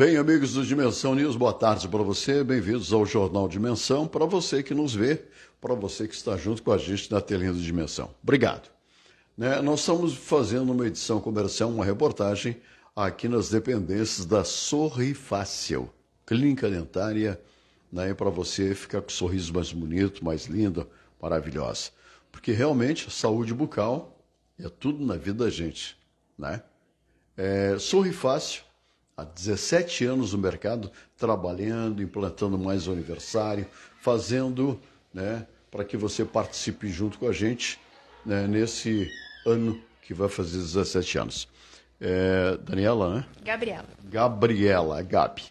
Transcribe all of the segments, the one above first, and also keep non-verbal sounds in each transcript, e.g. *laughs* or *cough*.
Bem, amigos do Dimensão News, boa tarde para você, bem-vindos ao Jornal Dimensão, para você que nos vê, para você que está junto com a gente na telinha do Dimensão. Obrigado. Né, nós estamos fazendo uma edição comercial, uma reportagem aqui nas dependências da Sorrifácil, clínica dentária, né, para você ficar com o sorriso mais bonito, mais lindo, maravilhosa. Porque realmente a saúde bucal é tudo na vida da gente, né? É, há 17 anos no mercado, trabalhando, implantando mais o aniversário, fazendo né, para que você participe junto com a gente né, nesse ano que vai fazer 17 anos. É, Daniela, né? Gabriela. Gabriela, é Gabi.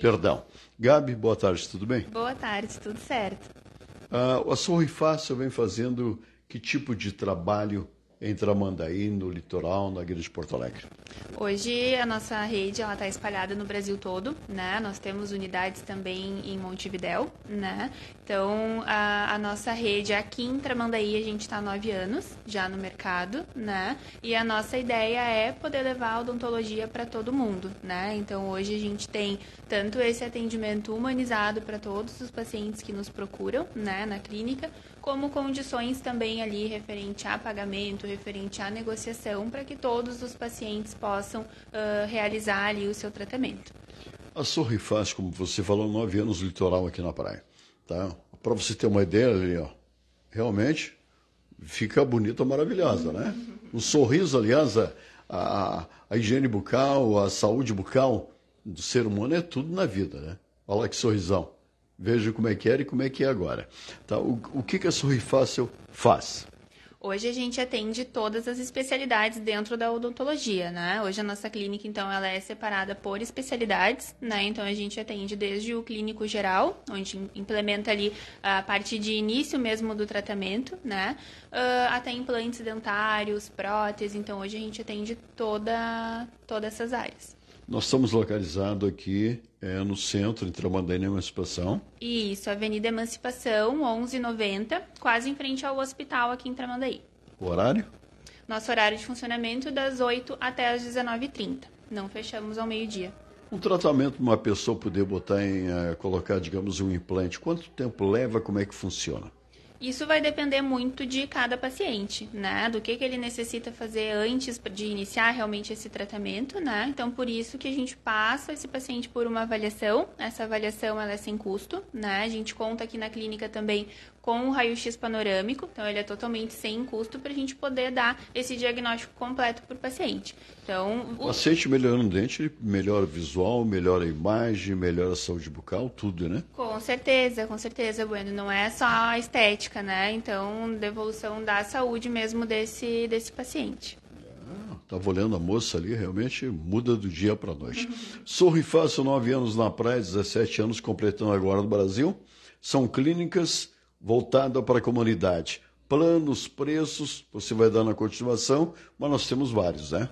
Perdão. Gabi, boa tarde, tudo bem? Boa tarde, tudo certo. Ah, a Sorri Fácil vem fazendo que tipo de trabalho em Tramandaí, no litoral, na de Porto Alegre. Hoje a nossa rede ela está espalhada no Brasil todo, né? Nós temos unidades também em Montevidéu, né? Então a, a nossa rede é aqui em Tramandaí a gente está há nove anos já no mercado, né? E a nossa ideia é poder levar a odontologia para todo mundo, né? Então hoje a gente tem tanto esse atendimento humanizado para todos os pacientes que nos procuram, né, na clínica, como condições também ali referente a pagamento, referente à negociação, para que todos os pacientes possam uh, realizar ali o seu tratamento. A Sorri faz, como você falou, nove anos litoral aqui na praia. Tá? Para você ter uma ideia ali, ó, realmente fica bonita, maravilhosa, né? O sorriso, aliás, a, a, a, higiene bucal, a saúde bucal do ser humano é tudo na vida, né? Olha lá que sorrisão. Veja como é que era e como é que é agora. Tá? O, o que, que a Sorrifácil faz? Hoje a gente atende todas as especialidades dentro da odontologia, né? Hoje a nossa clínica, então, ela é separada por especialidades, né? Então a gente atende desde o clínico geral, onde implementa ali a partir de início mesmo do tratamento, né? Uh, até implantes dentários, próteses. Então hoje a gente atende toda, todas essas áreas. Nós estamos localizados aqui é, no centro, em Tramandaí, Emancipação. Isso, Avenida Emancipação, 1190, quase em frente ao hospital aqui em Tramandaí. O horário? Nosso horário de funcionamento das 8 até as 19h30. Não fechamos ao meio-dia. Um tratamento uma pessoa poder botar em, uh, colocar, digamos, um implante, quanto tempo leva, como é que funciona? Isso vai depender muito de cada paciente, né? Do que, que ele necessita fazer antes de iniciar realmente esse tratamento, né? Então, por isso que a gente passa esse paciente por uma avaliação. Essa avaliação ela é sem custo, né? A gente conta aqui na clínica também com o raio-x panorâmico, então ele é totalmente sem custo para a gente poder dar esse diagnóstico completo para o paciente. Então, o... paciente aceite melhorando o dente, melhora o visual, melhora a imagem, melhora a saúde bucal, tudo, né? Com certeza, com certeza, Bueno. Não é só a estética, né? Então, devolução da saúde mesmo desse, desse paciente. Estava ah, olhando a moça ali, realmente muda do dia para a noite. Uhum. *laughs* Sorri Fácil, 9 anos na praia, 17 anos completando agora no Brasil. São clínicas voltadas para a comunidade. Planos, preços, você vai dar na continuação, mas nós temos vários, né?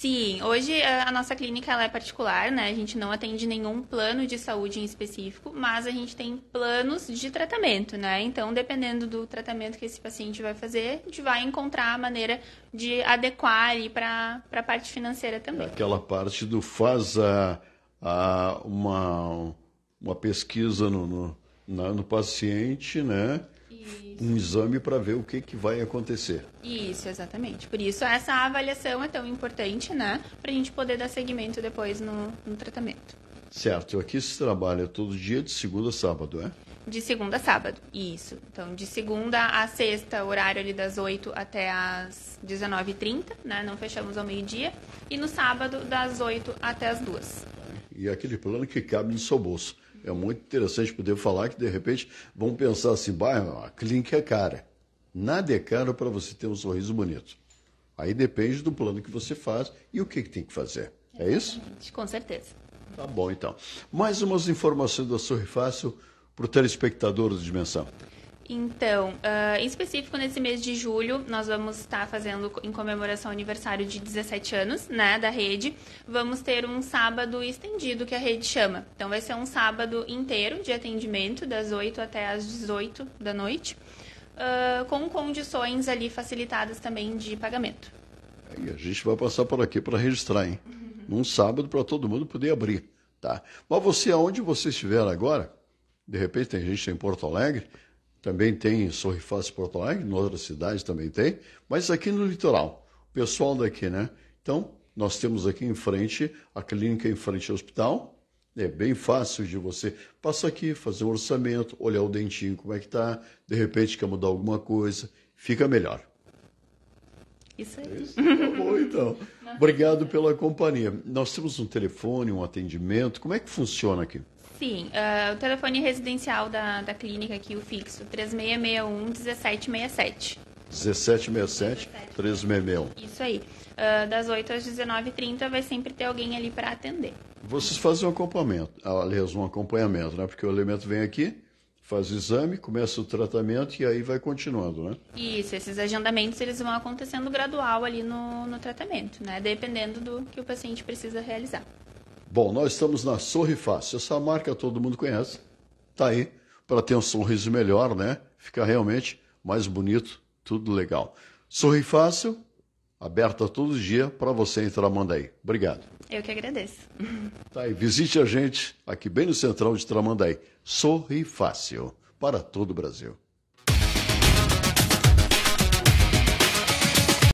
Sim, hoje eh, a nossa clínica ela é particular, né? A gente não atende nenhum plano de saúde em específico, mas a gente tem planos de tratamento, né? Então, dependendo do tratamento que esse paciente vai fazer, a gente vai encontrar a maneira de adequar para a parte financeira também. Aquela parte do faz a, a uma, uma pesquisa no, no, na, no paciente, né? Isso. um exame para ver o que, que vai acontecer. Isso, exatamente. Por isso essa avaliação é tão importante, né? Para a gente poder dar seguimento depois no, no tratamento. Certo. Aqui se trabalha todo dia de segunda a sábado, é? De segunda a sábado, isso. Então, de segunda a sexta, horário ali das 8 até as 19h30, né? Não fechamos ao meio-dia. E no sábado, das 8 até as 2. E aquele plano que cabe no seu bolso. É muito interessante poder falar que, de repente, vão pensar assim, bah, a clínica é cara. Nada é caro para você ter um sorriso bonito. Aí depende do plano que você faz e o que, que tem que fazer. É, é isso? Com certeza. Tá bom, então. Mais umas informações da Sorrifácil para o telespectador do Dimensão. Então, uh, em específico, nesse mês de julho, nós vamos estar fazendo em comemoração ao aniversário de 17 anos né, da rede. Vamos ter um sábado estendido que a rede chama. Então, vai ser um sábado inteiro de atendimento, das 8 até as 18 da noite, uh, com condições ali facilitadas também de pagamento. E a gente vai passar por aqui para registrar, hein? Uhum. Num sábado para todo mundo poder abrir, tá? Mas você, aonde você estiver agora, de repente tem gente em Porto Alegre também tem em Fácil Porto Alegre, em outras cidades também tem, mas aqui no litoral, o pessoal daqui, né? Então, nós temos aqui em frente, a clínica em frente ao hospital, é bem fácil de você passar aqui, fazer um orçamento, olhar o dentinho como é que tá, de repente quer mudar alguma coisa, fica melhor. Isso aí. É isso, tá bom, então. *laughs* Obrigado pela companhia. Nós temos um telefone, um atendimento. Como é que funciona aqui? Sim, uh, ah, o telefone residencial da, da clínica aqui, o fixo, 3661-1767. 1767 3661. Isso aí. Uh, das 8 às 19h30 vai sempre ter alguém ali para atender. Vocês fazem um acompanhamento, aliás, um acompanhamento, né? Porque o elemento vem aqui, faz o exame, começa o tratamento e aí vai continuando, né? Isso, esses agendamentos eles vão acontecendo gradual ali no, no tratamento, né? Dependendo do que o paciente precisa realizar. Bom, nós estamos na Sorri Fácil. Essa marca todo mundo conhece. Tá aí para ter um sorriso melhor, né? Fica realmente mais bonito, tudo legal. Sorri Fácil, aberta todo dia para você entrar, Tramandaí. Obrigado. Eu que agradeço. *laughs* Tá aí, visite a gente aqui bem no central de Tramandaí. Sorri Fácil para todo o Brasil.